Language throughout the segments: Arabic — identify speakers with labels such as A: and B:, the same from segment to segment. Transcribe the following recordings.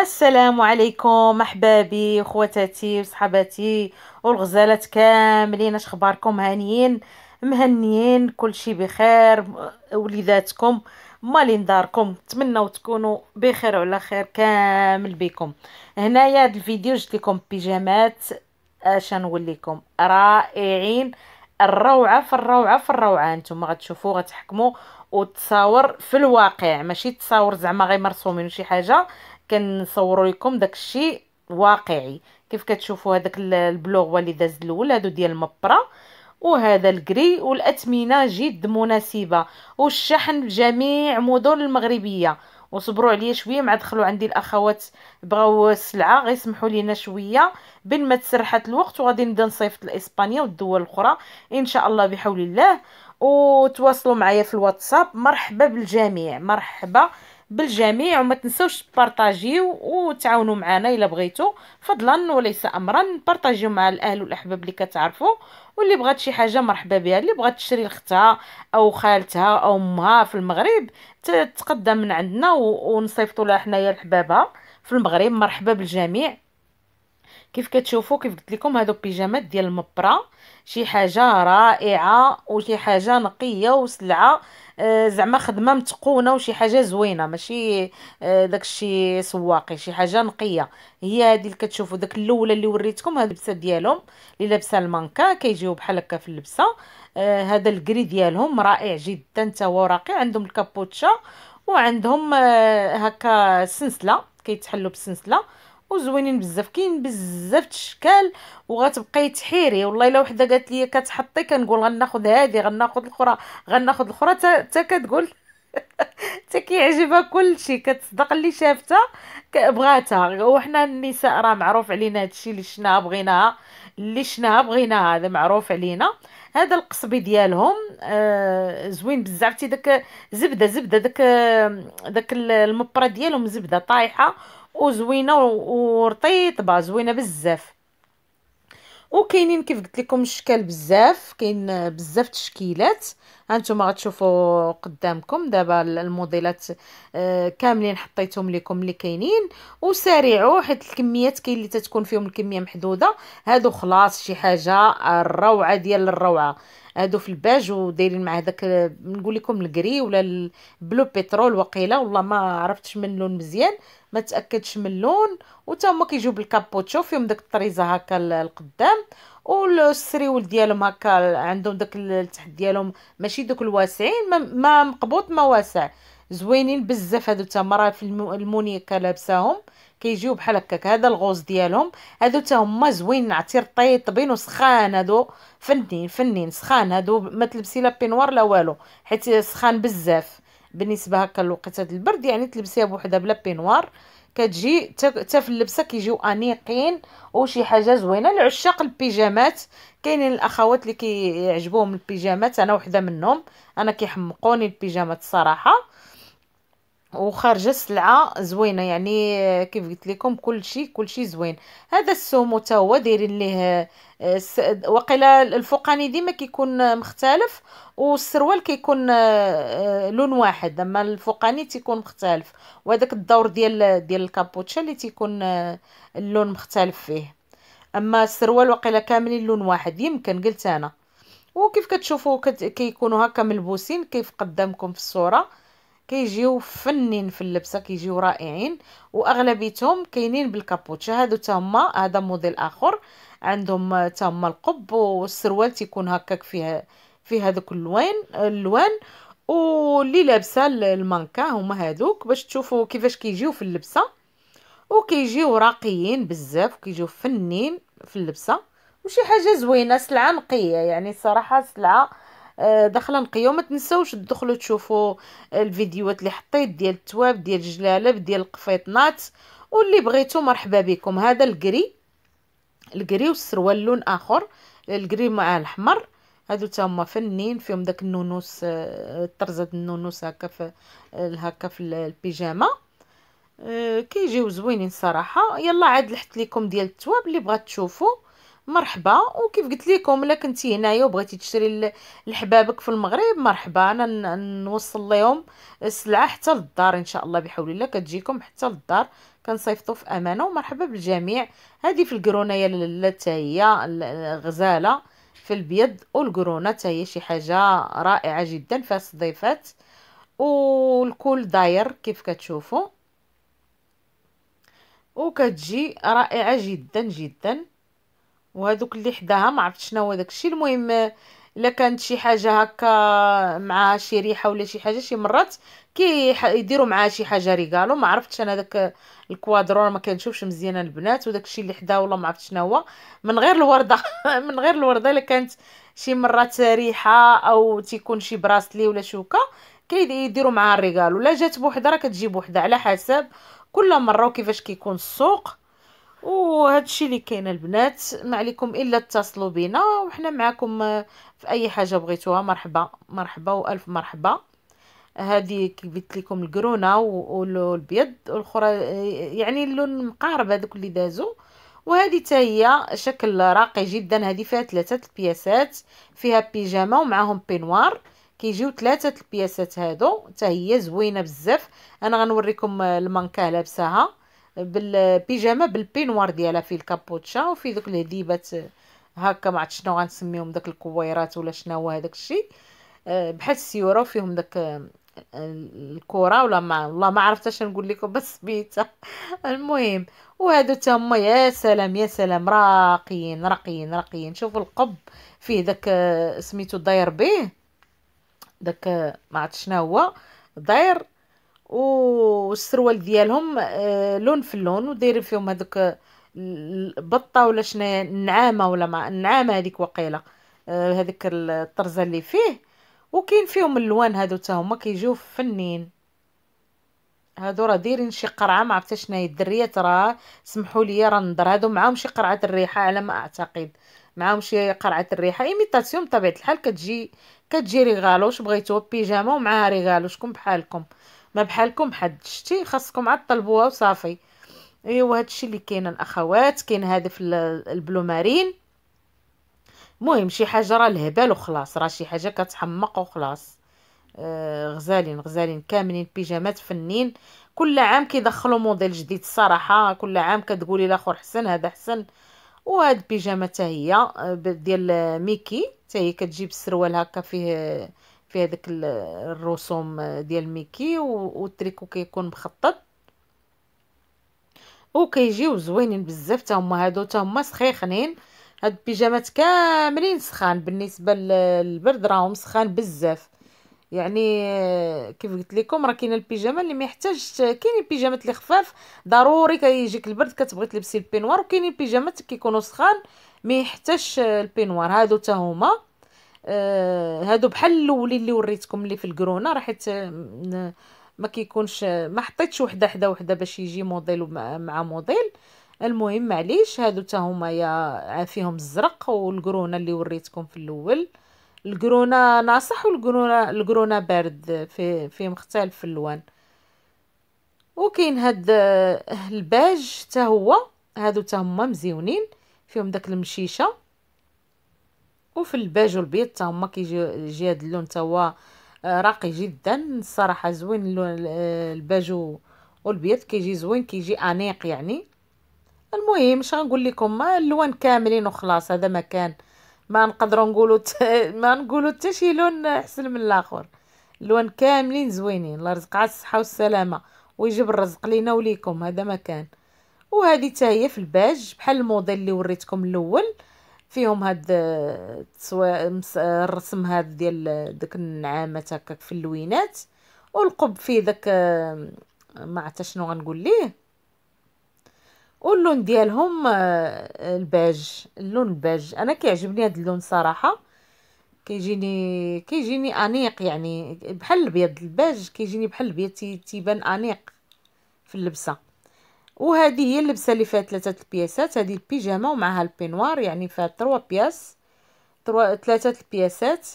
A: السلام عليكم احبابي خواتاتي وصحباتي والغزالات كاملين اش اخباركم هانيين مهنيين كل شيء بخير وليداتكم مالين داركم نتمنوا تكونوا بخير وعلى خير كامل بكم هنايا هذا الفيديو جبت لكم بيجامات اش نوليكم رائعين الروعه في الروعه في الروعه نتوما غتشوفوا غتحكموا وتصاور في الواقع ماشي تصاور زعما غير مرسومين شي حاجه كنصوروا لكم داك الشيء واقعي كيف كتشوفوا هذاك البلوغ اللي داز الاول هادو ديال المبره وهذا الكري والاثمنه جد مناسبه والشحن لجميع مدن المغربيه وصبروا عليا شويه مع دخلوا عندي الاخوات بغاو السلعه غير سمحوا لينا شويه بين ما تسرحت الوقت وغادي نبدا نصيفط لاسبانيا والدول الاخرى ان شاء الله بحول الله وتواصلوا معايا في الواتساب مرحبا بالجميع مرحبا بالجميع وما تنسوش تبارطاجيو وتعاونوا معنا الا بغيتو فضلا وليس امرا بارطاجيو مع الاهل والاحباب اللي كتعرفوا واللي بغات شي حاجه مرحبا بها اللي بغات تشري لختها او خالتها او امها في المغرب تتقدم من عندنا ونصيفطوا لها حنايا لحبابها في المغرب مرحبا بالجميع كيف كتشوفوا كيف قلت لكم هادو بيجامات ديال المبرا شي حاجه رائعه وشي حاجه نقيه وسلعه آه، زعما خدمه متقونه وشي حاجه زوينه ماشي آه، داكشي سواقي شي حاجه نقيه هي هذه اللي كتشوفوا داك الاولى اللي وريتكم هاد اللبسه ديالهم اللي لابسه المانكا كيجيو بحال هكا في اللبسه آه، هذا الكري ديالهم رائع جدا تا هو راقي عندهم الكابوتشا وعندهم هكا سنسله كيتحلوا بالسنسله وزوينين بزاف كاين بزاف الاشكال وغتبقاي تحيري والله الا وحده قالت لي كتحطي كنقول غناخذ هذه غناخذ الاخرى غناخذ الاخرى حتى كتقول حتى كيعجبها كلشي كتصدق اللي شافتها بغاتها وحنا النساء راه معروف علينا هادشي اللي شفناها بغيناها اللي شناه بغينا هذا معروف علينا هذا القصبي ديالهم آه زوين بزاف تي داك زبده زبده داك آه، داك المبره ديالهم زبده طايحه وزوينه ورطيطبه زوينه بزاف وكاينين كيف قلت لكم الشكل بزاف كاين بزاف تشكيلات هانتوما غتشوفوا قدامكم دابا الموديلات آه، كاملين حطيتهم لكم اللي كاينين وسارعوا حيت الكميات كاين اللي تتكون فيهم الكميه محدوده هادو خلاص شي حاجه الروعه ديال الروعه هادو في الباج ودايرين مع هذاك نقول لكم الكري ولا البلو بترول وقيله والله ما عرفتش من اللون مزيان ما تاكدتش من اللون وتا هما كيجيو بالكابوتشو فيهم داك الطريزه هكا القدام والسريول ديالهم هكا عندهم داك التحت ديالهم ماشي دوك الواسعين ما, مقبوط ما واسع زوينين بزاف هادو تا راه في المونيكا لابساهم كيجيو بحال هكاك هذا الغوز ديالهم هادو تا هما زوينين عطير طيبين وسخان هادو فنين فنين سخان هادو ما تلبسي لا بينوار لا والو حيت سخان بزاف بالنسبه هكا هذا البرد يعني تلبسيها بوحدها بلا بينوار كتجي حتى في اللبسه كيجيو انيقين وشي حاجه زوينه لعشاق البيجامات كاينين الاخوات اللي كيعجبوهم البيجامات انا وحده منهم انا كيحمقوني البيجامات الصراحه وخارجه السلعه زوينه يعني كيف قلت لكم كلشي كلشي زوين هذا السومو حتى هو دايرين ليه آه، وقيلا الفوقاني ديما كيكون مختلف والسروال كيكون آه، آه، لون واحد اما الفوقاني تيكون مختلف وهذاك الدور ديال ديال الكابوتشا اللي تيكون اللون مختلف فيه اما السروال وقيلا كاملين لون واحد يمكن قلت انا وكيف كتشوفوا كيكونوا هكا ملبوسين كيف قدامكم في الصوره كيجيو فنين في اللبسه كيجيو رائعين واغلبيتهم كاينين بالكابوتشا هادو حتى هما هذا موديل اخر عندهم حتى هما القب والسروال تيكون هكاك فيه فيه هذوك اللوان اللوان واللي لابسه المانكا هما هادوك باش تشوفوا كيفاش كيجيو في اللبسه وكيجيو راقيين بزاف وكيجيو فنين في اللبسه وشي حاجه زوينه سلعه نقيه يعني صراحه سلعه آه، داخله نقيو ما تنساوش تدخلوا تشوفوا الفيديوهات اللي حطيت ديال التواب ديال الجلالب ديال القفيطنات واللي بغيتو مرحبا بكم هذا الكري الكري والسروال لون اخر الكري مع الاحمر هادو تا هما فنين فيهم داك النونوس آه، طرزه النونوس هكا في هكا في البيجامه آه، كيجيو زوينين صراحه يلا عاد لحت لكم ديال التواب اللي بغات تشوفوا مرحبا وكيف قلت لكم الا كنتي هنايا وبغيتي تشري لحبابك في المغرب مرحبا انا نوصل لهم السلعه حتى للدار ان شاء الله بحول الله كتجيكم حتى للدار كنصيفطوا في امانه ومرحبا بالجميع هذه في لاله حتى هي غزاله في البيض والكرونه حتى هي شي حاجه رائعه جدا فيها صديفات والكل داير كيف كتشوفوا وكتجي رائعه جدا جدا وهذوك اللي حداها ما عرفت شنو هو داكشي المهم الا كانت شي حاجه هكا مع شي ريحه ولا شي حاجه شي مرات يديروا معها شي حاجه ريغالو ما عرفتش انا داك الكوادرون ما كنشوفش مزيان البنات وداك الشيء اللي حداه والله ما عرفت شنو هو من غير الورده من غير الورده الا كانت شي مرات ريحه او تيكون شي براسلي ولا شوكه كيديروا معها الريغال لا جات بوحده راه كتجي بوحده على حسب كل مره وكيفاش كيكون السوق وهذا الشيء اللي كاين البنات ما عليكم الا اتصلوا بنا وحنا معكم آه، في اي حاجه بغيتوها مرحبا مرحبا والف مرحبا هذه قلت لكم القرونه والبيض والاخرى يعني اللون مقارب هذوك اللي دازوا وهذه حتى هي شكل راقي جدا هذه فيها ثلاثه البياسات فيها بيجامه ومعاهم بينوار كيجيو ثلاثه البياسات هادو حتى هي زوينه بزاف انا غنوريكم آه، المانكه لابساها بالبيجامه بالبينوار ديالها فيه الكابوتشا وفيه دوك الهديبات هكا ما عرفت شنو غنسميهم داك الكويرات ولا شنو هذاك الشيء آه، بحال السيوره وفيهم داك آه، الكره ولا ما والله ما عرفت اش نقول لكم بس بيتا المهم وهادو تا هما يا سلام يا سلام راقيين راقيين راقيين شوفوا القب فيه داك آه، سميتو داير به داك ما عرفت شنو هو داير والسروال ديالهم آه، لون في اللون ودايرين فيهم هذوك آه، البطه ولا شناهي النعامه ولا ما النعامه هذيك وقيله آه، هذيك الطرزه اللي فيه وكاين فيهم اللوان هادو حتى هما كيجيو فنين هادو راه دايرين شي قرعه ما عرفت شناهي الدريات راه سمحوا لي راه نضر هادو معاهم شي قرعه الريحه على ما اعتقد معاهم شي قرعه الريحه ايميتاسيون بطبيعه الحال كتجي كتجي ريغالو واش بغيتو بيجامه ومعاها ريغالو شكون بحالكم ما بحالكم حد شتي خاصكم عاد طلبوها وصافي ايوا هادشي اللي كاين الاخوات كاين هذا في البلو مارين شي حاجه راه الهبال وخلاص راه شي حاجه كتحمق وخلاص آه، غزالين غزالين كاملين بيجامات فنين كل عام كيدخلوا موديل جديد الصراحه كل عام كتقولي لاخر حسن هذا حسن وهاد البيجامه حتى هي آه، ديال ميكي حتى هي كتجيب السروال هكا فيه في هذاك الرسوم ديال ميكي والتريكو كيكون مخطط وكيجيو زوينين بزاف تا هما هادو تا هما سخيخنين هاد البيجامات كاملين سخان بالنسبه للبرد راهم سخان بزاف يعني كيف قلت لكم راه كاينه البيجامه اللي ما يحتاجش كاينين البيجامات اللي خفاف ضروري كيجيك كي البرد كتبغي تلبسي البينوار وكاينين البيجامات كيكونوا سخان ما يحتاجش البينوار هادو تا هما آه، هادو بحال الاولين اللي وريتكم اللي في الكرونه راه حيت ما كيكونش ما حطيتش وحده حدا وحده باش يجي موديل مع موديل المهم معليش هادو حتى هما يا فيهم الزرق والكرونه اللي وريتكم في الاول الكرونه ناصح والكرونه الكرونه بارد في في مختلف الالوان وكاين هاد آه، الباج حتى هو هادو حتى هما مزيونين فيهم داك المشيشه وفي الباج والبيض حتى هما كيجي هذا اللون حتى هو آه، راقي جدا الصراحه زوين اللون آه، الباج والبيض كيجي زوين كيجي انيق يعني المهم اش غنقول لكم ما اللوان كاملين وخلاص هذا كان ما نقدروا نقولوا ما نقولوا حتى شي لون احسن من الاخر اللوان كاملين زوينين الله يرزق على الصحه والسلامه ويجيب الرزق لينا وليكم هذا كان وهذه حتى هي في الباج بحال الموديل اللي وريتكم الاول فيهم هاد التصوير الرسم هاد ديال داك النعامات هكاك في اللوينات والقب فيه داك آه، ما عرفت شنو غنقول ليه واللون ديالهم آه، الباج اللون الباج انا كيعجبني هاد اللون صراحه كيجيني كيجيني انيق يعني بحال الابيض الباج كيجيني بحال الابيض تيبان انيق في اللبسه وهذه هي اللبسه اللي فيها ثلاثه البياسات هذه البيجامه ومعها البينوار يعني فيها 3 بياس 3 ثلاثه البياسات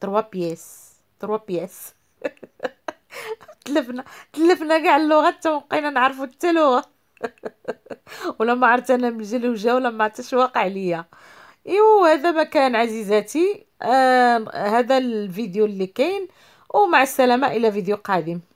A: 3 بياس 3 بياس تلفنا تلفنا كاع اللغات تا بقينا نعرفوا حتى لغه ولا ما عرفت انا من جلوجه ولا ما عرفتش واقع ليا ايوا هذا ما كان عزيزاتي آه هذا الفيديو اللي كاين ومع السلامه الى فيديو قادم